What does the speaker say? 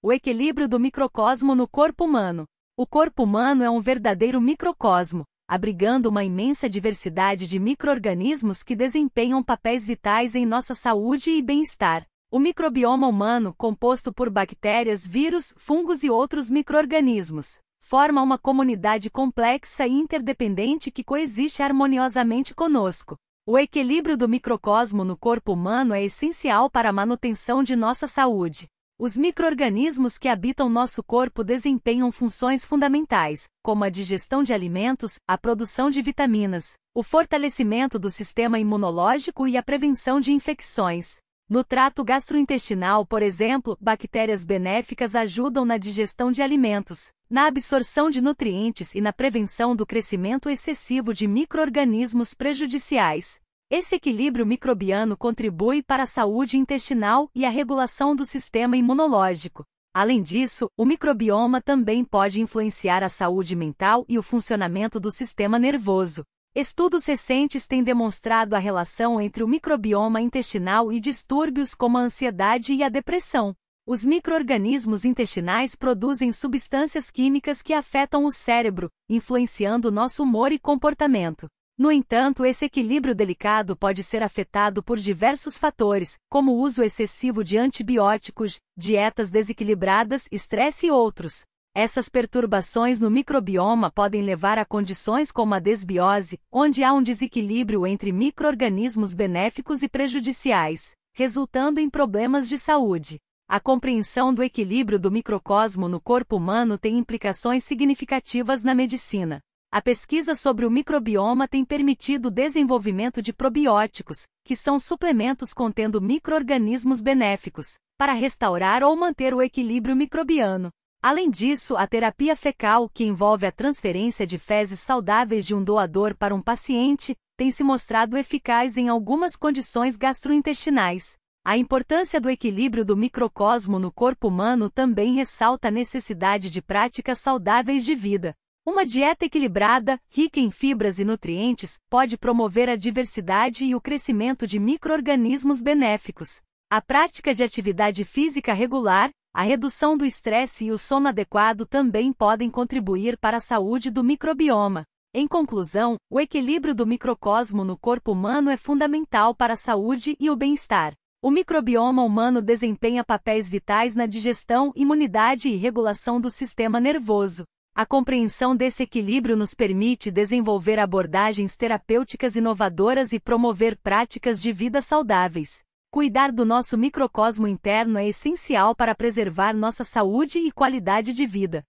O equilíbrio do microcosmo no corpo humano. O corpo humano é um verdadeiro microcosmo, abrigando uma imensa diversidade de microorganismos que desempenham papéis vitais em nossa saúde e bem-estar. O microbioma humano, composto por bactérias, vírus, fungos e outros microorganismos, forma uma comunidade complexa e interdependente que coexiste harmoniosamente conosco. O equilíbrio do microcosmo no corpo humano é essencial para a manutenção de nossa saúde os microorganismos que habitam nosso corpo desempenham funções fundamentais, como a digestão de alimentos, a produção de vitaminas, o fortalecimento do sistema imunológico e a prevenção de infecções. No trato gastrointestinal, por exemplo, bactérias benéficas ajudam na digestão de alimentos, na absorção de nutrientes e na prevenção do crescimento excessivo de microorganismos prejudiciais. Esse equilíbrio microbiano contribui para a saúde intestinal e a regulação do sistema imunológico. Além disso, o microbioma também pode influenciar a saúde mental e o funcionamento do sistema nervoso. Estudos recentes têm demonstrado a relação entre o microbioma intestinal e distúrbios como a ansiedade e a depressão. Os microorganismos intestinais produzem substâncias químicas que afetam o cérebro, influenciando nosso humor e comportamento. No entanto, esse equilíbrio delicado pode ser afetado por diversos fatores, como o uso excessivo de antibióticos, dietas desequilibradas, estresse e outros. Essas perturbações no microbioma podem levar a condições como a desbiose, onde há um desequilíbrio entre microorganismos benéficos e prejudiciais, resultando em problemas de saúde. A compreensão do equilíbrio do microcosmo no corpo humano tem implicações significativas na medicina. A pesquisa sobre o microbioma tem permitido o desenvolvimento de probióticos, que são suplementos contendo microorganismos benéficos, para restaurar ou manter o equilíbrio microbiano. Além disso, a terapia fecal, que envolve a transferência de fezes saudáveis de um doador para um paciente, tem se mostrado eficaz em algumas condições gastrointestinais. A importância do equilíbrio do microcosmo no corpo humano também ressalta a necessidade de práticas saudáveis de vida, uma dieta equilibrada, rica em fibras e nutrientes, pode promover a diversidade e o crescimento de microorganismos benéficos. A prática de atividade física regular, a redução do estresse e o sono adequado também podem contribuir para a saúde do microbioma. Em conclusão, o equilíbrio do microcosmo no corpo humano é fundamental para a saúde e o bem-estar. O microbioma humano desempenha papéis vitais na digestão, imunidade e regulação do sistema nervoso. A compreensão desse equilíbrio nos permite desenvolver abordagens terapêuticas inovadoras e promover práticas de vida saudáveis. Cuidar do nosso microcosmo interno é essencial para preservar nossa saúde e qualidade de vida.